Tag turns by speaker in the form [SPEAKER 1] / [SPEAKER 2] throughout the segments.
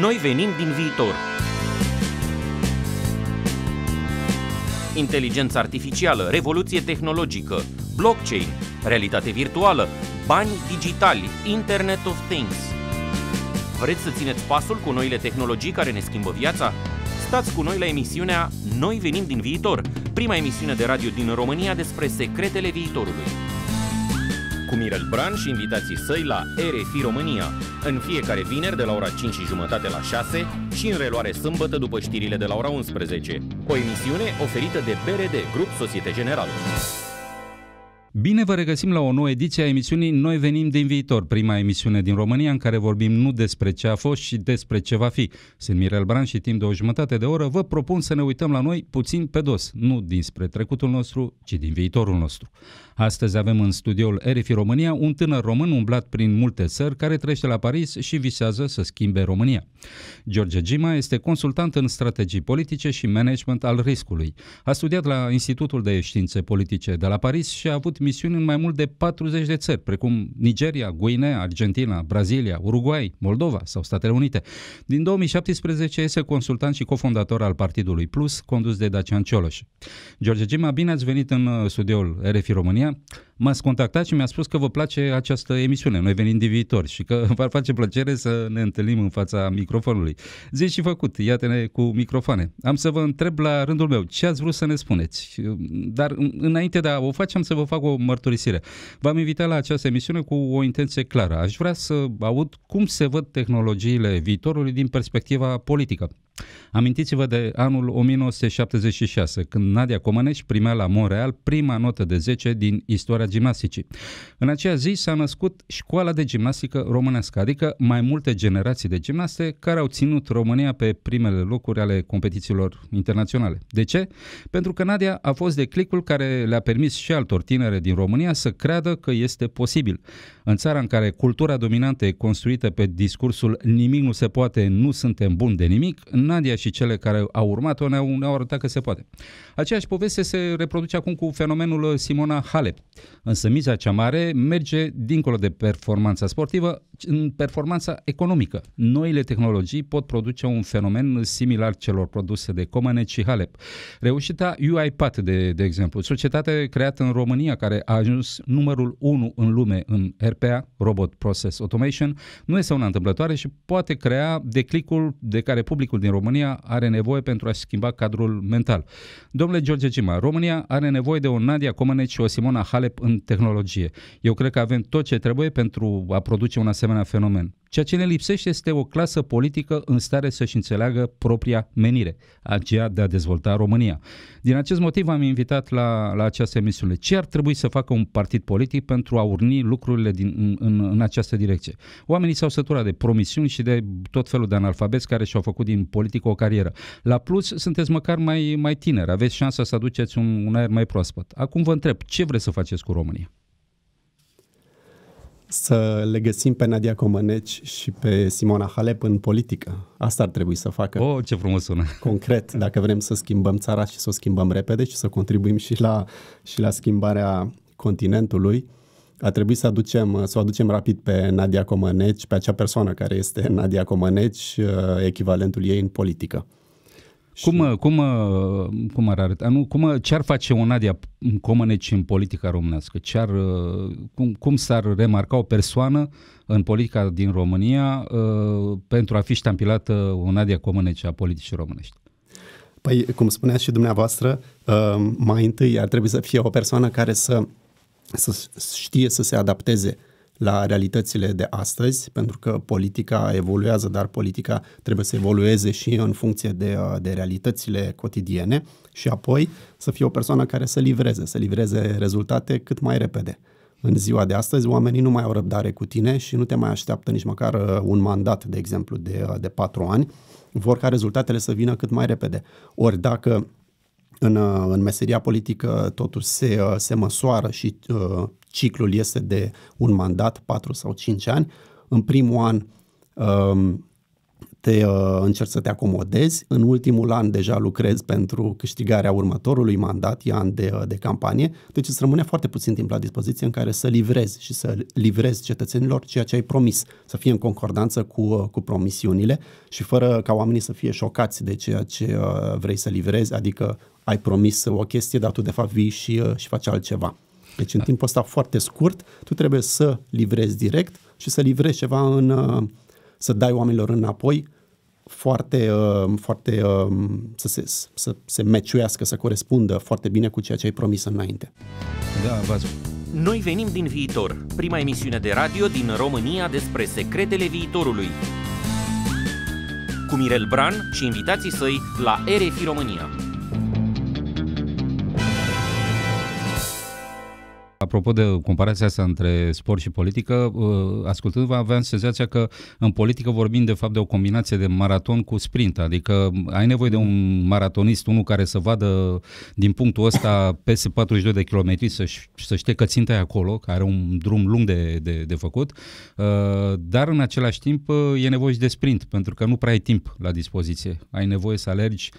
[SPEAKER 1] Noi venim din viitor. Inteligență artificială, revoluție tehnologică, blockchain, realitate virtuală, bani digitali, Internet of Things. Vreți să țineți pasul cu noile tehnologii care ne schimbă viața? Stați cu noi la emisiunea Noi venim din viitor, prima emisiune de radio din România despre secretele viitorului cu Mirel Bran și invitații săi la RFI România, în fiecare vineri de la ora 5 și jumătate la 6 și în reluare sâmbătă după știrile de la ora 11. O emisiune oferită de BRD, Grup Societe Generală.
[SPEAKER 2] Bine vă regăsim la o nouă ediție a emisiunii Noi venim din viitor, prima emisiune din România în care vorbim nu despre ce a fost și despre ce va fi. Sunt Mirel Bran și timp de o jumătate de oră vă propun să ne uităm la noi puțin pe dos, nu dinspre trecutul nostru, ci din viitorul nostru. Astăzi avem în studioul RFI România un tânăr român umblat prin multe țări care trăiește la Paris și visează să schimbe România. George Gima este consultant în strategii politice și management al riscului. A studiat la Institutul de Științe Politice de la Paris și a avut misiuni în mai mult de 40 de țări, precum Nigeria, Guinea, Argentina, Brazilia, Uruguay, Moldova sau Statele Unite. Din 2017 este consultant și cofondator al Partidului Plus, condus de Dacian Cioloș. George Gima, bine ați venit în uh, studioul RFI România m-ați contactat și mi-a spus că vă place această emisiune. Noi venim de viitor și că v-ar face plăcere să ne întâlnim în fața microfonului. Zi și făcut, iată-ne cu microfoane. Am să vă întreb la rândul meu ce ați vrut să ne spuneți. Dar înainte de a o face, am să vă fac o mărturisire. V-am invitat la această emisiune cu o intenție clară. Aș vrea să aud cum se văd tehnologiile viitorului din perspectiva politică. Amintiți-vă de anul 1976, când Nadia Comăneci primea la Montreal prima notă de 10 din istoria gimnasticii. În acea zi s-a născut școala de gimnastică românească, adică mai multe generații de gimnaste care au ținut România pe primele locuri ale competițiilor internaționale. De ce? Pentru că Nadia a fost de clicul care le-a permis și altor tinere din România să creadă că este posibil. În țara în care cultura dominantă e construită pe discursul nimic nu se poate, nu suntem buni de nimic, Nadia și cele care au urmat-o ne-au, ne-au arătat că se poate. Aceeași poveste se reproduce acum cu fenomenul uh, Simona Halep. Însă miza cea mare merge dincolo de performanța sportivă, în performanța economică. Noile tehnologii pot produce un fenomen similar celor produse de Comaneci și Halep. Reușita UiPath, de, de exemplu, societate creată în România care a ajuns numărul 1 în lume în RPA, Robot Process Automation, nu este una întâmplătoare și poate crea declicul de care publicul din România are nevoie pentru a schimba cadrul mental. Domnule George Cima, România are nevoie de o Nadia Comăneci și o Simona Halep în tehnologie. Eu cred că avem tot ce trebuie pentru a produce un asemenea fenomen. Ceea ce ne lipsește este o clasă politică în stare să-și înțeleagă propria menire, aceea de a dezvolta România. Din acest motiv am invitat la, la această emisiune. Ce ar trebui să facă un partid politic pentru a urni lucrurile din, în, în această direcție? Oamenii s-au săturat de promisiuni și de tot felul de analfabeți care și-au făcut din politică o carieră. La plus, sunteți măcar mai, mai tineri, aveți șansa să aduceți un, un aer mai proaspăt. Acum vă întreb, ce vreți să faceți cu
[SPEAKER 3] România? să le găsim pe Nadia Comăneci și pe Simona Halep în politică. Asta ar trebui să facă. Oh, ce frumos sună! Concret, dacă vrem să schimbăm țara și să o schimbăm repede și să contribuim și la, și la schimbarea continentului, a trebuit să, aducem, să o aducem rapid pe Nadia Comăneci, pe acea persoană care este Nadia Comăneci, uh, echivalentul ei în politică. Cum, cum,
[SPEAKER 2] cum ar arăta? Nu, cum, ce-ar face o Nadia Comăneci în politica românească? Ce-ar, cum, cum s-ar remarca o persoană în politica din România uh, pentru a fi ștampilată o Nadia Comăneci a politicii românești? Păi,
[SPEAKER 3] cum spuneați și dumneavoastră, uh, mai întâi ar trebui să fie o persoană care să, să știe să se adapteze uh, la realitățile de astăzi, pentru că politica evoluează, dar politica trebuie să evolueze și în funcție de, uh, de realitățile cotidiene și apoi să fie o persoană care să livreze, să livreze rezultate cât mai repede. În ziua de astăzi, oamenii nu mai au răbdare cu tine și nu te mai așteaptă nici măcar uh, un mandat, de exemplu, de, uh, de patru ani. Vor ca rezultatele să vină cât mai repede. Ori dacă în, în meseria politică totuși se, se măsoară și uh, ciclul este de un mandat, 4 sau 5 ani. În primul an um, te uh, încerci să te acomodezi, în ultimul an deja lucrezi pentru câștigarea următorului mandat, e an de, uh, de campanie, deci îți rămâne foarte puțin timp la dispoziție în care să livrezi și să livrezi cetățenilor ceea ce ai promis, să fie în concordanță cu, uh, cu promisiunile și fără ca oamenii să fie șocați de ceea ce vrei să livrezi, adică ai promis o chestie, dar tu de fapt vii și, și faci altceva. Deci în da. timpul ăsta foarte scurt, tu trebuie să livrezi direct și să livrezi ceva în, uh, să dai oamenilor înapoi foarte, uh, foarte uh, să se, să se meciuiască, să corespundă foarte bine cu ceea ce ai promis înainte. Da, v-ați
[SPEAKER 1] noi venim din viitor, prima emisiune de radio din România despre secretele viitorului. Cu Mirel Bran și invitații săi la RFI România.
[SPEAKER 2] apropo de comparația asta între sport și politică, uh, ascultându-vă aveam senzația că în politică vorbim de fapt de o combinație de maraton cu sprint, adică ai nevoie de un maratonist, unul care să vadă din punctul ăsta peste 42 de kilometri, să-și, să știe că ținta e acolo, că are un drum lung de, de, de făcut, uh, dar în același timp uh, e nevoie și de sprint, pentru că nu prea ai timp la dispoziție. Ai nevoie să alergi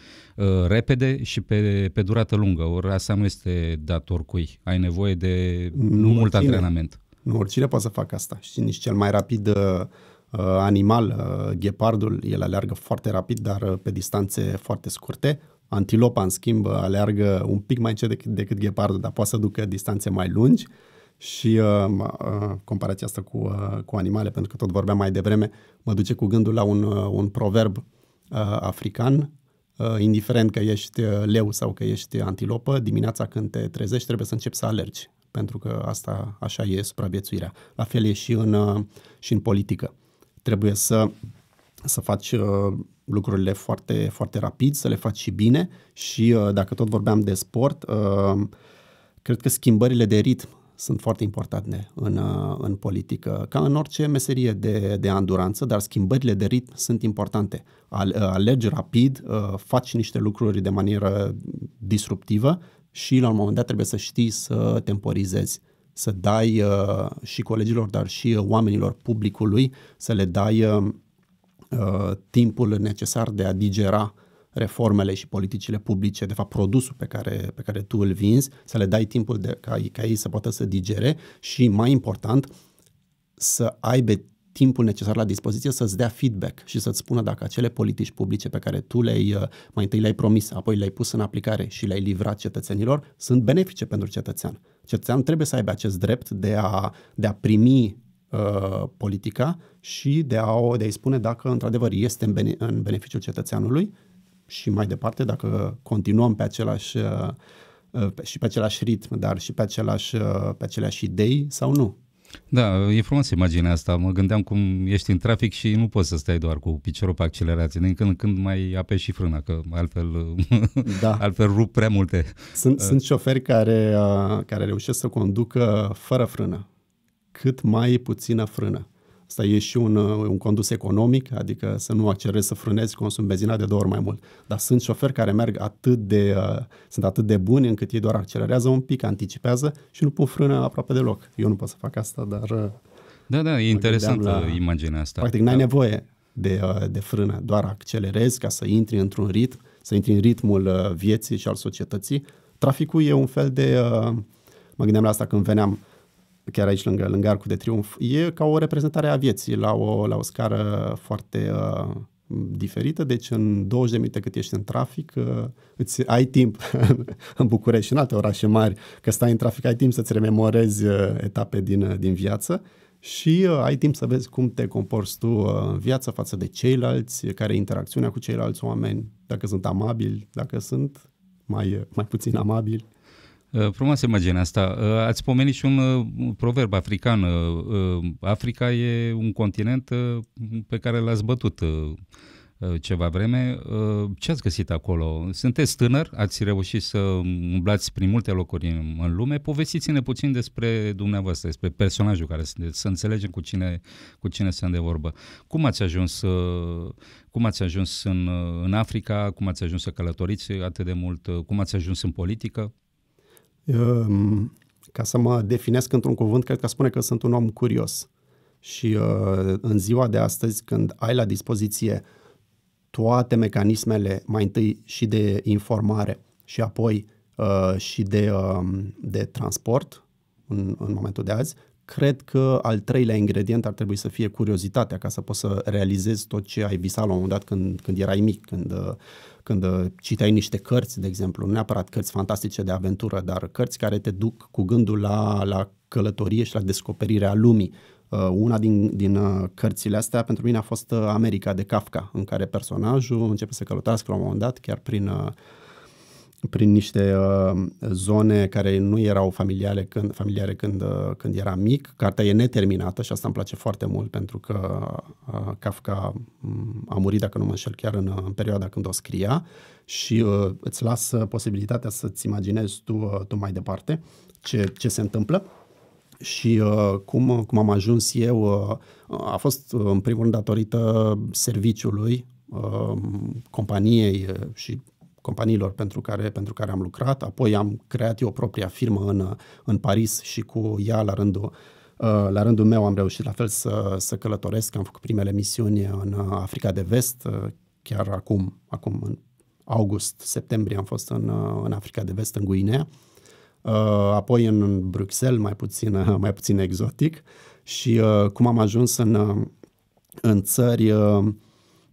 [SPEAKER 2] repede și pe, pe durată lungă, ori asta nu este dat oricui. Ai nevoie de nu, mult oricine, antrenament.
[SPEAKER 3] Nu oricine poate să facă asta. Și nici cel mai rapid uh, uh, animal, uh, ghepardul, el aleargă foarte rapid, dar uh, pe distanțe foarte scurte. Antilopa, în schimb, aleargă un pic mai încet decât, decât ghepardul, dar poate să ducă distanțe mai lungi. Și uh, uh, comparația asta cu, uh, cu animale, pentru că tot vorbeam mai devreme, mă duce cu gândul la un, uh, un proverb uh, african, uh, indiferent că ești uh, leu sau că ești antilopă, dimineața când te trezești trebuie să începi să alergi pentru că asta așa e supraviețuirea. La fel e și în, uh, și în politică. Trebuie să, să faci uh, lucrurile foarte, foarte rapid, să le faci și bine și uh, dacă tot vorbeam de sport, cred că schimbările de ritm sunt foarte importante în, în politică, ca în orice meserie de, de anduranță, dar schimbările de ritm sunt importante. alegi rapid, faci niște lucruri de manieră disruptivă, și la un moment dat trebuie să știi să temporizezi, să dai uh, și colegilor, dar și uh, oamenilor publicului, să le dai uh, uh, timpul necesar de a digera reformele și politicile publice, de fapt produsul pe care, pe care tu îl vinzi, să le dai timpul de, ca, ca ei să poată să digere și, mai important, să aibă timpul necesar la dispoziție să-ți dea feedback și să-ți spună dacă acele politici publice pe care tu le-ai uh, mai întâi le-ai promis, apoi le-ai pus în aplicare și le-ai livrat cetățenilor, sunt benefice pentru cetățean. Cetățean trebuie să aibă acest drept de a, de a primi uh, politica și de, a, o, de a-i spune dacă într-adevăr este în, bene, în beneficiul cetățeanului și mai departe dacă continuăm pe același uh, uh și pe același ritm, dar și pe, același, uh, pe aceleași idei sau nu.
[SPEAKER 2] Da, e frumos imaginea asta. Mă gândeam cum ești în trafic și nu poți să stai doar cu piciorul pe accelerație. Din când în când mai apeși și frâna, că altfel, da. altfel rup prea multe.
[SPEAKER 3] Sunt, uh. sunt șoferi care, uh, care reușesc să conducă fără frână. Cât mai puțină frână. Asta e și un, uh, un condus economic, adică să nu accelerezi, să frânezi, consum benzina de două ori mai mult. Dar sunt șoferi care merg atât de, uh, sunt atât de buni încât ei doar accelerează un pic, anticipează și nu pun frână aproape deloc. Eu nu pot să fac asta, dar... Uh, da, da, e interesantă la, imaginea asta. Practic, n-ai da. nevoie de, uh, de frână, doar accelerezi ca să intri într-un ritm, să intri în ritmul uh, vieții și al societății. Traficul e un fel de... Uh, mă gândeam la asta când veneam chiar aici lângă, lângă Arcul de Triunf, e ca o reprezentare a vieții la o, la o scară foarte uh, diferită, deci în 20 de minute cât ești în trafic, uh, îți ai timp în București și în alte orașe mari, că stai în trafic, ai timp să-ți rememorezi uh, etape din, uh, din viață și uh, ai timp să vezi cum te comporți tu uh, în viață față de ceilalți, care e interacțiunea cu ceilalți oameni, dacă sunt amabili, dacă sunt mai, mai puțin amabili.
[SPEAKER 2] Uh, Frumoasă imaginea asta. Uh, ați pomenit și un uh, proverb african. Africa e un continent pe care l-ați bătut ceva vreme. Ce ați găsit acolo? Sunteți tânăr, ați reușit să umblați prin multe locuri în, lume. Povestiți-ne puțin despre dumneavoastră, despre personajul care sunteți, să înțelegem cu cine, cu cine se de vorbă. Cum ați ajuns, cum ați ajuns în, în Africa, cum ați ajuns să călătoriți atât de mult, cum ați ajuns în politică?
[SPEAKER 3] Ehm, ca să mă definesc într-un cuvânt, cred că spune că sunt un om curios. Și uh, în ziua de astăzi, când ai la dispoziție toate mecanismele, mai întâi și de informare și apoi uh, și de, um, de transport în, în momentul de azi, Cred că al treilea ingredient ar trebui să fie curiozitatea ca să poți să realizezi tot ce ai visat la un moment dat când, când erai mic, când, când citeai niște cărți, de exemplu, nu neapărat cărți fantastice de aventură, dar cărți care te duc cu gândul la, la călătorie și la descoperirea lumii. Uh, una din, din uh, cărțile astea pentru mine a fost uh, America de Kafka, în care personajul începe să călătorească la un moment dat chiar prin prin niște uh, zone care nu erau familiare când, familiare când, uh, când era mic. Cartea e neterminată și asta îmi place foarte mult pentru că uh, Kafka mm, a murit, dacă nu mă înșel, chiar în, în perioada când o scria și îți lasă posibilitatea să-ți imaginezi tu, tu mai departe ce, ce se întâmplă și uh, cum, cum am ajuns eu uh, a fost uh, în primul rând datorită serviciului companiei și companiilor pentru care, pentru care am lucrat, apoi am creat eu propria firmă în, în Paris și cu ea la rândul uh, la rândul meu am reușit la fel să, să călătoresc, am făcut primele misiuni în Africa de Vest, uh, chiar acum, acum în august, septembrie am fost în, uh, în Africa de Vest, în Guinea, apoi în Bruxelles, mai puțin, mai puțin exotic și cum am ajuns în, în țări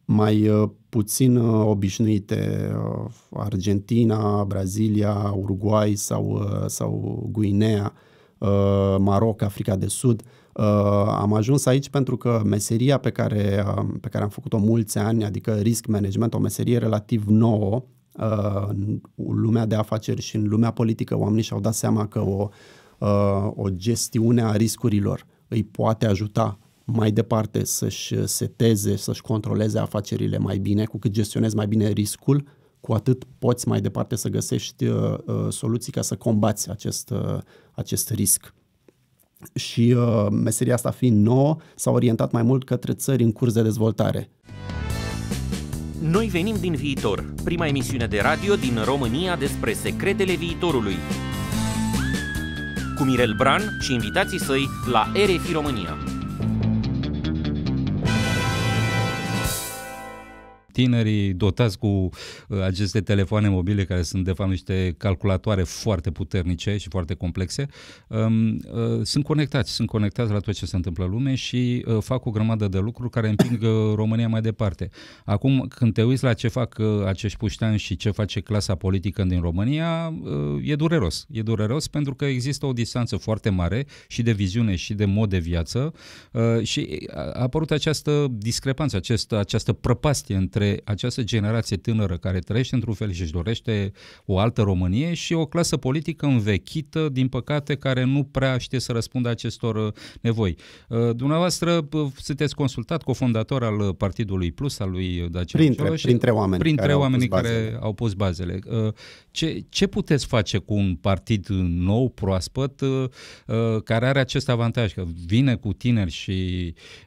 [SPEAKER 3] mai puțin uh, obișnuite, uh, Argentina, Brazilia, Uruguay sau, uh, sau Guinea, Maroc, Africa de Sud. Am ajuns aici pentru că meseria pe care, pe care am făcut-o mulți ani, adică risk management, o meserie relativ nouă, în lumea de afaceri și în lumea politică, oamenii și-au dat seama că o, o gestiune a riscurilor îi poate ajuta mai departe să-și uh, seteze, să-și controleze afacerile mai bine, cu cât gestionezi mai bine riscul, cu atât poți mai departe să găsești uh, uh, soluții ca să combați acest, uh, acest risc. Și uh, meseria asta fiind nouă, s-a orientat mai mult către țări în curs de dezvoltare.
[SPEAKER 1] Noi venim din viitor, prima emisiune de radio din România despre secretele viitorului. Cu Mirel Bran și invitații săi la RFI România.
[SPEAKER 2] tinerii dotați cu uh, aceste telefoane mobile care sunt de fapt niște calculatoare foarte puternice și foarte complexe, um, uh, sunt conectați, sunt conectați la tot ce se întâmplă în lume și uh, fac o grămadă de lucruri care împing România mai departe. Acum, când te uiți la ce fac acești puștani și ce face clasa politică din România, e dureros. E dureros pentru că există o distanță foarte mare și de viziune și de mod de viață și a apărut această discrepanță, această, această prăpastie între această generație tânără care trăiește într-un fel și își dorește o altă Românie și o clasă politică învechită, din păcate, care nu prea știe să răspundă acestor uh, nevoi. Uh, dumneavoastră uh, sunteți consultat cu fondator al Partidului Plus, al lui Dacia printre, Cioloș, printre oamenii printre care, oamenii au, pus care au pus bazele. Ce, ce puteți face cu un partid nou, proaspăt, uh, uh, care are acest avantaj, că vine cu tineri și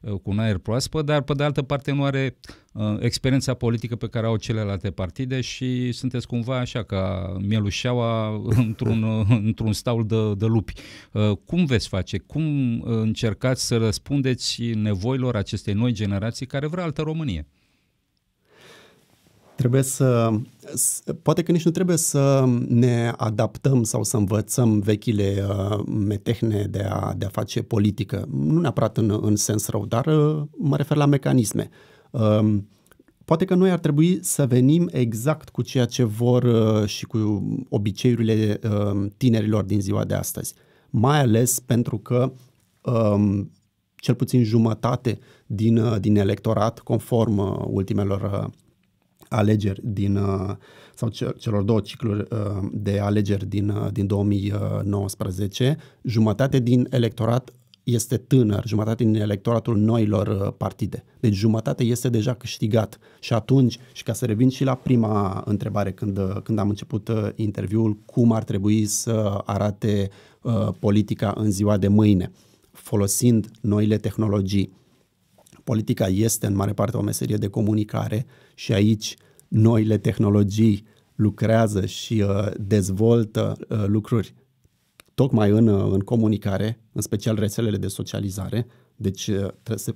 [SPEAKER 2] uh, cu un aer proaspăt, dar pe de altă parte nu are experiența politică pe care au celelalte partide și sunteți cumva așa ca mielușeaua într-un, într-un staul de, de lupi. Cum veți face? Cum încercați să răspundeți nevoilor acestei noi generații care vrea altă Românie?
[SPEAKER 3] Trebuie să poate că nici nu trebuie să ne adaptăm sau să învățăm vechile uh, metehne de a, de a face politică. Nu neapărat în, în sens rău, dar uh, mă refer la mecanisme. Um, poate că noi ar trebui să venim exact cu ceea ce vor uh, și cu obiceiurile um, tinerilor din ziua de astăzi. Mai ales pentru că um, cel puțin jumătate din, din electorat, conform ultimelor alegeri din, uh, sau celor două cicluri uh, de alegeri din, uh, din 2019, jumătate din electorat este tânăr, jumătate din electoratul noilor partide. Deci jumătate este deja câștigat. Și atunci, și ca să revin și la prima întrebare când, când am început interviul, cum ar trebui să arate uh, politica în ziua de mâine, folosind noile tehnologii, Politica este în mare parte o meserie de comunicare și aici noile tehnologii lucrează și uh, dezvoltă uh, lucruri tocmai în, uh, în comunicare, în special rețelele de socializare. Deci uh,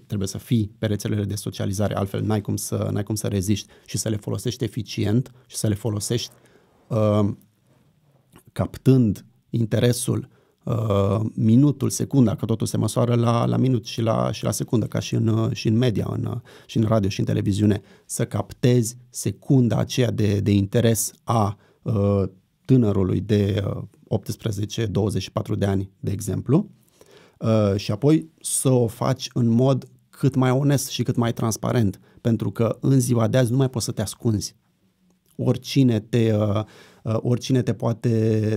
[SPEAKER 3] trebuie să fii pe rețelele de socializare, altfel n-ai cum să, n-ai cum să reziști și să le folosești eficient și să le folosești uh, captând interesul Uh, minutul, secunda, că totul se măsoară la, la minut și la, și la secundă, ca și în, uh, și în media, în, uh, și în radio și în televiziune, să captezi secunda aceea de, de interes a uh, tânărului de uh, 18-24 de ani, de exemplu, uh, și apoi să o faci în mod cât mai onest și cât mai transparent, pentru că în ziua de azi nu mai poți să te ascunzi. Oricine te, Uh, oricine te poate,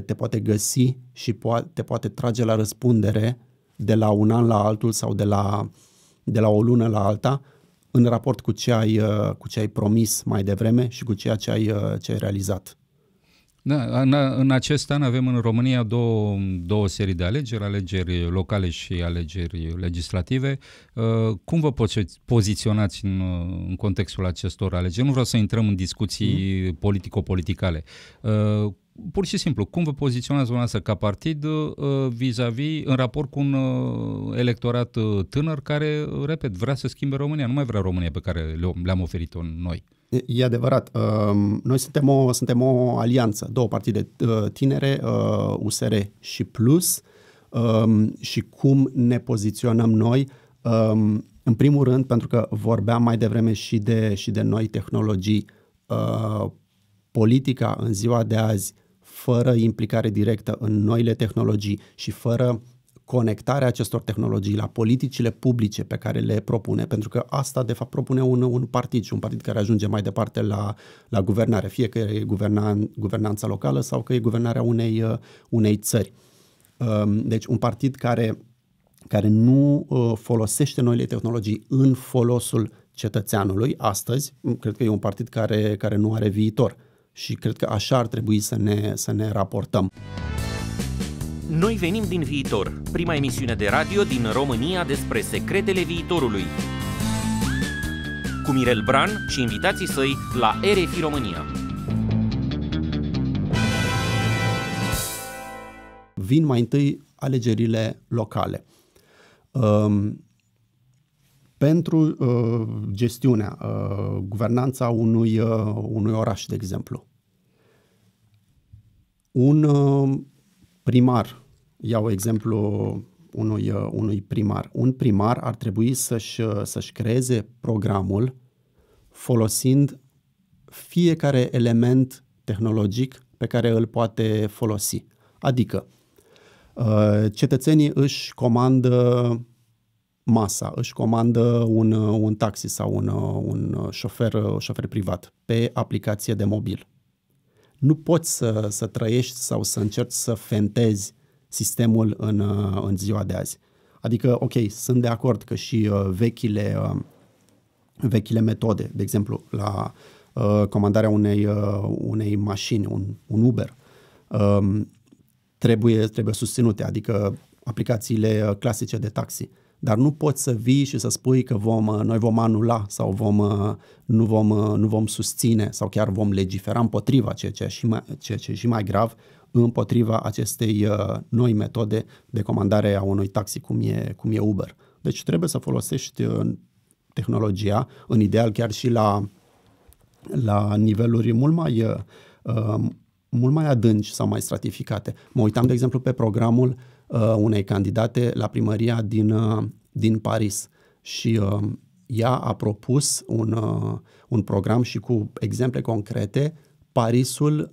[SPEAKER 3] te poate găsi și po- te poate trage la răspundere de la un an la altul sau de la, de la o lună la alta în raport cu ce ai, uh, cu ce ai promis mai devreme și cu ceea ce ai, uh, ce ai realizat.
[SPEAKER 2] Da, în, în acest an avem în România două, două serii de alegeri, alegeri locale și alegeri legislative. Uh, cum vă poziționați în, în contextul acestor alegeri? Nu vreau să intrăm în discuții mm. politico-politicale uh, pur și simplu, cum vă poziționați dumneavoastră ca partid uh, vis-a-vis, în raport cu un electorat tânăr care, repet, vrea să schimbe România, nu mai vrea România pe care le-am oferit-o noi?
[SPEAKER 3] E adevărat. Um, noi suntem o, suntem o alianță, două partide uh, tinere, USR uh, și Plus, um, și cum ne poziționăm noi. Um, în primul rând, pentru că vorbeam mai devreme și de, și de noi tehnologii, uh, politica în ziua de azi, fără implicare directă în noile tehnologii și fără conectarea acestor tehnologii la politicile publice pe care le propune, pentru că asta, de fapt, propune un, un partid și un partid care ajunge mai departe la, la guvernare, fie că e guvernan, guvernanța locală sau că e guvernarea unei, uh, unei țări. Um, deci, un partid care, care nu uh, folosește noile tehnologii în folosul cetățeanului astăzi, cred că e un partid care, care nu are viitor și cred că așa ar trebui să ne, să ne raportăm.
[SPEAKER 1] Noi venim din viitor, prima emisiune de radio din România despre secretele viitorului. Cu Mirel Bran și invitații săi la RFI România.
[SPEAKER 3] Vin mai întâi alegerile locale. Um, pentru uh, gestiunea, uh, guvernanța unui, uh, unui oraș, de exemplu. Un uh, primar, iau exemplu unui, unui primar. Un primar ar trebui să-și, să-și creeze programul folosind fiecare element tehnologic pe care îl poate folosi. Adică, uh, cetățenii își comandă masa, își comandă un, un taxi sau un, un șofer, șofer privat pe aplicație de mobil nu poți să, să trăiești sau să încerci să fentezi sistemul în, uh, în ziua de azi. Adică, ok, sunt de acord că și uh, vechile, uh, vechile metode, de exemplu, la uh, comandarea unei, uh, unei mașini, un, un Uber, uh, trebuie, trebuie susținute, adică aplicațiile clasice de taxi. Uh, dar nu poți să vii și să spui că vom, uh, noi vom anula sau vom, uh, nu, vom, uh, nu vom susține sau chiar vom legifera împotriva, ceea ce și mai, ceea ce și mai grav, împotriva acestei noi metode de comandare a unui taxi cum e, cum e Uber. Deci trebuie să folosești tehnologia, în ideal chiar și la, la niveluri mult mai, mult mai adânci sau mai stratificate. Mă uitam, de exemplu, pe programul uh, Uh, unei candidate la primăria din, uh, din Paris și uh, ea a propus un, un program și cu exemple concrete Parisul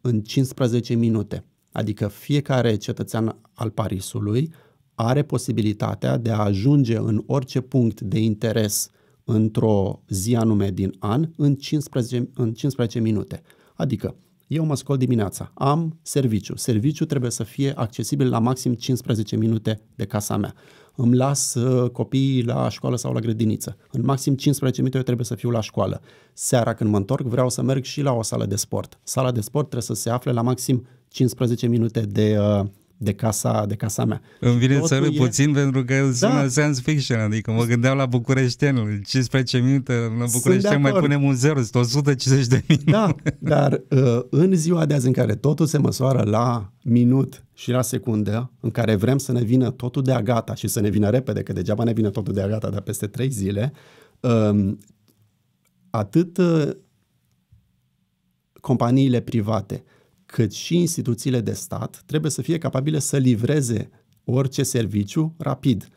[SPEAKER 3] în 15 minute. Adică fiecare cetățean al Parisului are posibilitatea de a ajunge în orice punct de interes într-o zi anume din an în 15, în 15 minute. Adică eu mă scol dimineața, am serviciu. Serviciu trebuie să fie accesibil la maxim 15 minute de casa mea. Îmi las uh, copiii la școală sau la grădiniță. În maxim 15 minute eu trebuie să fiu la școală. Seara când mă întorc vreau să merg și la o sală de sport. Sala de sport trebuie să se afle la maxim 15 minute de, uh, de casa, de casa mea. Îmi vine să râd e... puțin
[SPEAKER 2] pentru că da. sună science fiction, adică mă gândeam la bucureștenul, 15 minute la Bucureșten mai punem
[SPEAKER 3] un zero, sunt 150 de minute. Da, dar uh, în ziua de azi în care totul se măsoară la minut și la secundă, în care vrem să ne vină totul de-a gata și să ne vină repede, că degeaba ne vine totul de-a gata, dar peste 3 zile, um, atât uh, companiile private, cât și instituțiile de stat trebuie să fie capabile să livreze orice serviciu rapid.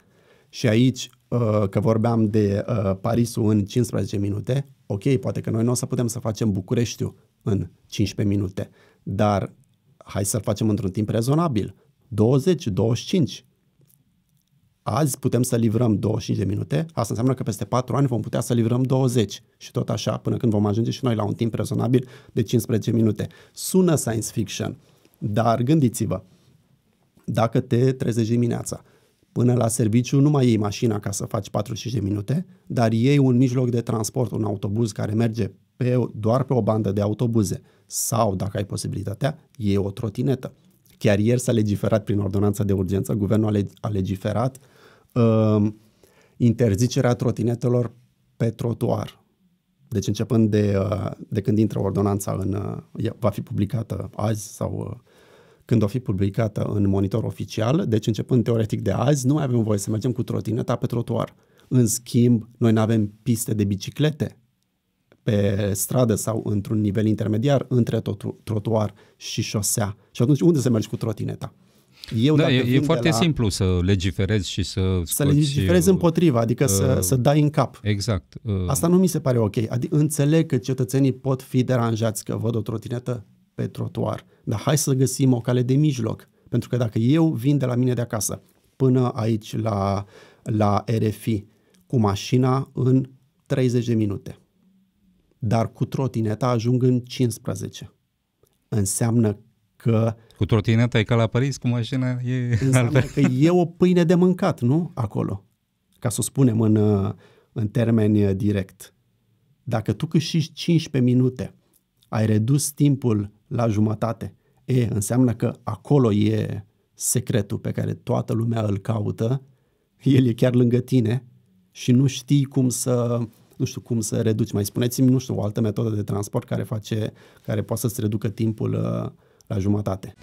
[SPEAKER 3] Și aici, uh, că vorbeam de uh, Parisul în 15 minute, ok, poate că noi nu o să putem să facem Bucureștiu în 15 minute, dar hai să-l facem într-un timp rezonabil, 20-25 azi putem să livrăm 25 de minute, asta înseamnă că peste 4 ani vom putea să livrăm 20 și tot așa, până când vom ajunge și noi la un timp rezonabil de 15 minute. Sună science fiction, dar gândiți-vă, dacă te trezești dimineața, până la serviciu nu mai iei mașina ca să faci 45 de minute, dar iei un mijloc de transport, un autobuz care merge pe, doar pe o bandă de autobuze sau, dacă ai posibilitatea, iei o trotinetă. Chiar ieri s-a legiferat prin ordonanța de urgență, guvernul a, legiferat uh, uh, interzicerea trotinetelor pe trotuar. Deci începând de, uh, de când intră ordonanța în, uh, va fi publicată azi sau uh, când o fi publicată în monitor oficial, deci începând teoretic de azi, nu mai avem voie să mergem cu trotineta pe trotuar. În schimb, noi nu avem piste de biciclete pe stradă sau într-un nivel intermediar între trotuar și șosea. Și atunci unde să mergi cu trotineta? Eu, da, e, e foarte la... simplu
[SPEAKER 2] să legiferezi și să scoți... Să legiferezi uh, împotriva, adică uh, să, să dai
[SPEAKER 3] în cap. Exact. Uh, Asta nu mi se pare ok. Adică înțeleg că cetățenii pot fi deranjați că văd o trotinetă pe trotuar, dar hai să găsim o cale de mijloc. Pentru că dacă eu vin de la mine de acasă până aici la, la RFI cu mașina în 30 de minute, dar cu trotineta ajung în 15, înseamnă că...
[SPEAKER 2] Cu trotineta e ca la Paris, cu mașina e... Înseamnă că
[SPEAKER 3] e o pâine de mâncat, nu? Acolo. Ca să o spunem în, uh, în termeni uh, direct. Dacă tu câștigi 15 minute, ai redus timpul la jumătate, e, înseamnă că acolo e secretul pe care toată lumea îl caută, el e chiar lângă tine și nu știi cum să nu știu cum să reduci. Mai spuneți-mi, nu știu, o altă metodă de transport care face, care poate să-ți reducă timpul uh, la jumătate.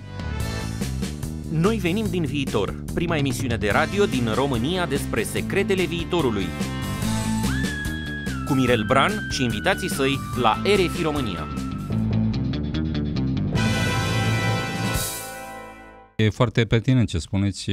[SPEAKER 1] Noi venim din viitor, prima emisiune de radio din România despre secretele viitorului. Cu Mirel Bran și invitații săi la RFI România.
[SPEAKER 2] E foarte pertinent ce spuneți.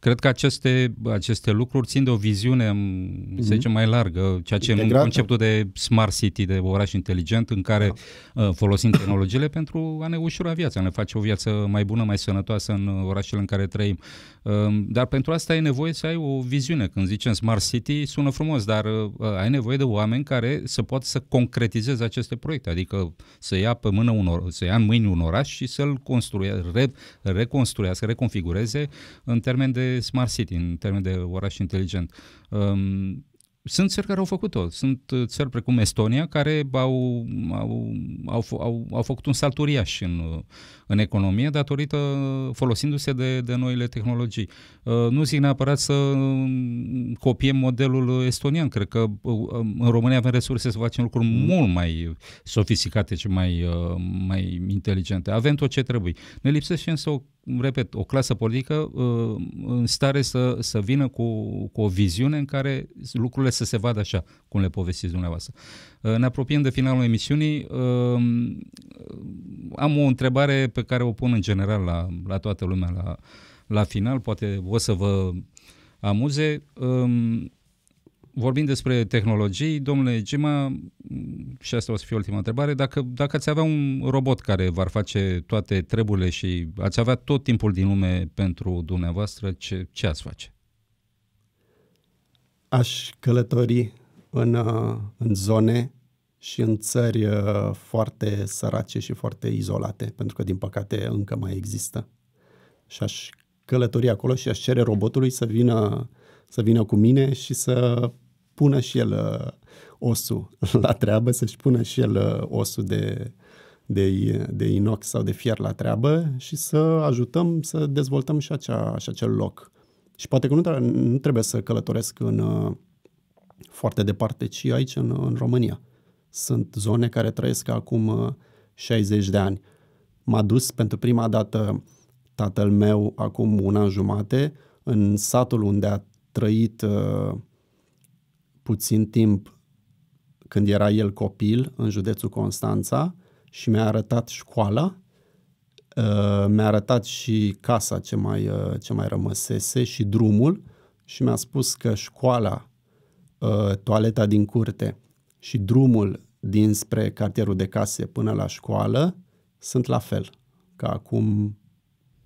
[SPEAKER 2] Cred că aceste, aceste lucruri țin de o viziune, mm-hmm. să mhm. zicem, mai largă, ceea ce Integrată. în conceptul de smart city, de oraș inteligent, în care da. Ă, folosim tehnologiile pentru a ne ușura viața, a ne face o viață mai bună, mai sănătoasă în orașele în care trăim. Ă, dar pentru asta ai nevoie să ai o viziune. Când zicem smart city, sună frumos, dar ă, ai nevoie de oameni care să poată să concretizeze aceste proiecte, adică să ia pe mână un, să ia în mâini un oraș și să-l construie, re, reconstruiască, reconfigureze în termen de smart city, în termen de oraș inteligent. Um, sunt țări care au făcut-o. Sunt uh, țări precum Estonia care au, au, au, au, au făcut un salt uriaș în, uh, în economie datorită uh, folosindu-se de, de noile tehnologii. Nu zic neapărat să mm, copiem modelul estonian. Cred că um, în România avem resurse să facem lucruri mm. mult mai sofisticate și mai, mai inteligente. Avem tot ce trebuie. Ne lipsește însă o repet, o clasă politică uh, în stare să, să vină cu, cu o viziune în care lucrurile să se vadă așa, cum le povestiți dumneavoastră. Uh, ne apropiem de finalul emisiunii. Uh, am o întrebare pe care o pun în general la, la toată lumea la, la final, poate o să vă amuze. Um, vorbim despre tehnologii, domnule Gima, și asta o să fie ultima întrebare, dacă, dacă ați avea un robot care v-ar face toate treburile și ați avea tot timpul din lume pentru dumneavoastră, ce, ce ați face?
[SPEAKER 3] Aș călători în, uh, în zone și în țări uh, foarte sărace și foarte izolate, pentru că, din păcate, încă mai există. Și aș călători acolo și aș cere robotului să vină, să vină cu mine și să pună și el uh, osul la treabă, să-și pună și el uh, osul de, de, de inox sau de fier la treabă și să ajutăm să dezvoltăm și, acea, și acel loc. Și poate că nu, trebuie, nu trebuie să călătoresc în, uh, foarte departe, ci aici în, în România. Sunt zone care trăiesc acum 60 de ani. M-a dus pentru prima dată tatăl meu acum un an jumate în satul unde a trăit uh, puțin timp când era el copil în județul Constanța și mi-a arătat școala, uh, mi-a arătat și casa ce mai, uh, ce mai rămăsese și drumul și mi-a spus că școala, uh, toaleta din curte și drumul dinspre cartierul de case până la școală sunt la fel ca acum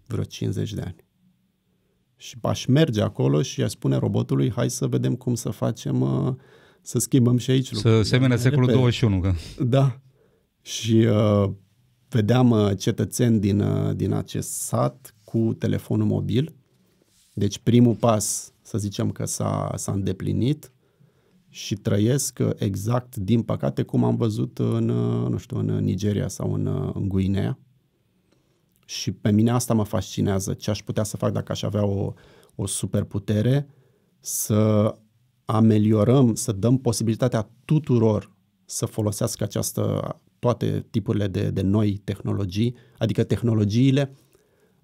[SPEAKER 3] vreo 50 de ani. Și aș merge acolo și aș spune robotului, hai să vedem cum să facem, uh, să schimbăm și aici lucrurile. Să semene secolul repede. 21. Că... Da. Și uh, vedeam uh, cetățeni din, uh, din acest sat cu telefonul mobil. Deci primul pas, să zicem că s-a, s-a îndeplinit și trăiesc exact, din păcate, cum am văzut în, nu știu, în Nigeria sau în, în Guinea și pe mine asta mă fascinează, ce aș putea să fac dacă aș avea o, o superputere, să ameliorăm, să dăm posibilitatea tuturor să folosească această, toate tipurile de, de noi tehnologii, adică tehnologiile,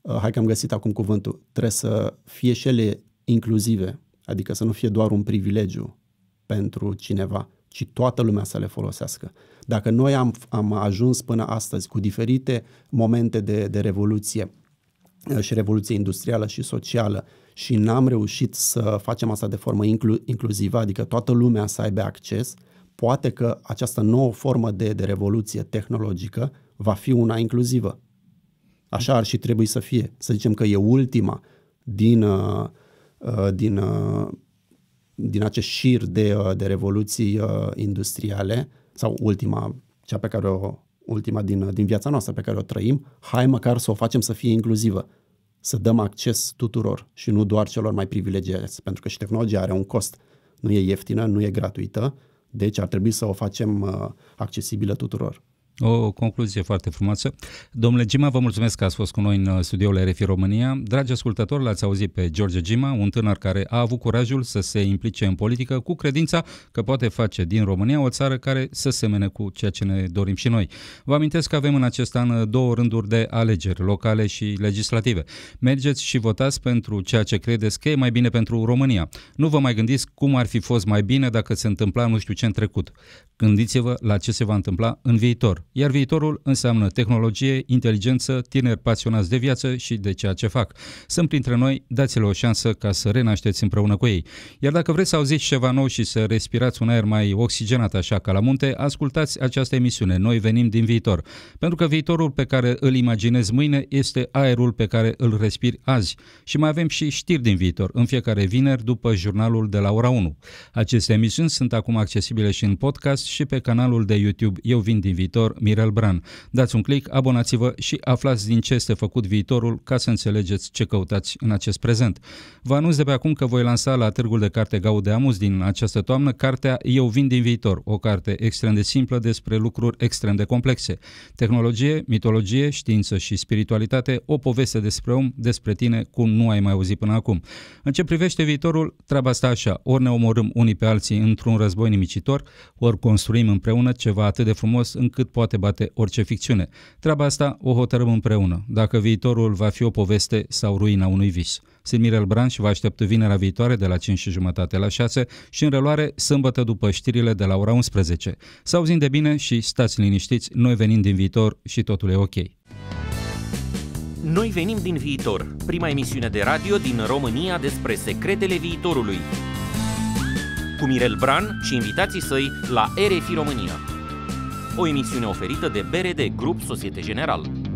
[SPEAKER 3] uh, hai că am găsit acum cuvântul, trebuie să fie și ele inclusive, adică să nu fie doar un privilegiu pentru cineva, ci toată lumea să le folosească. Dacă noi am, am ajuns până astăzi cu diferite momente de, de revoluție uh, și revoluție industrială și socială și n-am reușit să facem asta de formă inclu- inclusivă, adică toată lumea să aibă acces, poate că această nouă formă de, de revoluție tehnologică va fi una inclusivă. Așa ar și trebui să fie. Să zicem că e ultima din, uh, uh, din din acest șir de, uh, de revoluții uh, industriale, sau ultima, cea pe care o, ultima din, uh, din viața noastră pe care o trăim, hai măcar să o facem să fie inclusivă, să dăm acces tuturor și nu doar celor mai privilegiați, pentru că și tehnologia are un cost. Nu e ieftină, nu e gratuită, deci ar trebui să o facem accesibilă tuturor.
[SPEAKER 2] O concluzie foarte frumoasă. Domnule Gima, vă mulțumesc că ați fost cu noi în uh, studioul RFI România. Dragi ascultători, l-ați auzit pe George Gima, un tânăr care a avut curajul să se implice în politică cu credința că poate face din România o țară care să semene cu ceea ce ne dorim și noi. Vă amintesc că avem în acest an uh, două rânduri de alegeri locale și legislative. Mergeți și votați pentru ceea ce credeți că e mai bine pentru România. Nu vă mai gândiți cum ar fi fost mai bine dacă se întâmpla nu știu ce în trecut. Gândiți-vă la ce se va întâmpla în viitor iar viitorul înseamnă tehnologie, inteligență, tineri pasionați de viață și de ceea ce fac. Sunt printre noi, dați-le o șansă ca să renașteți împreună cu ei. Iar dacă vreți să auziți ceva nou și să respirați un aer mai oxigenat așa ca la munte, ascultați această emisiune. Noi venim din viitor. Pentru că viitorul pe care îl imaginezi mâine este aerul pe care îl respiri azi. Și mai avem și știri din viitor, în fiecare vineri după jurnalul de la ora 1. Aceste emisiuni sunt acum accesibile și în podcast și pe canalul de YouTube Eu vin din viitor, Mirel Bran. Dați un click, abonați-vă și aflați din ce este făcut viitorul ca să înțelegeți ce căutați în acest prezent. Vă anunț de pe acum că voi lansa la Târgul de Carte Gaudeamus din această toamnă cartea Eu vin din viitor, o carte extrem de simplă despre lucruri extrem de complexe. Tehnologie, mitologie, știință și spiritualitate, o poveste despre om, despre tine, cum nu ai mai auzit până acum. În ce privește viitorul, treaba asta așa, ori ne omorâm unii pe alții într-un război nimicitor, ori construim împreună ceva atât de frumos încât poate poate bate orice ficțiune. Treaba asta o hotărâm împreună, dacă viitorul va fi o poveste sau ruina unui vis. Sunt Mirel Bran și vă aștept vinerea viitoare de la 5 și jumătate la 6 și în reluare sâmbătă după știrile de la ora 11. Să auzim de bine și stați liniștiți, noi venim din viitor și totul e ok.
[SPEAKER 1] Noi venim din viitor, prima emisiune de radio din România despre secretele viitorului. Cu Mirel Bran și invitații săi la RFI România o emisiune oferită de BRD Grup Societe General.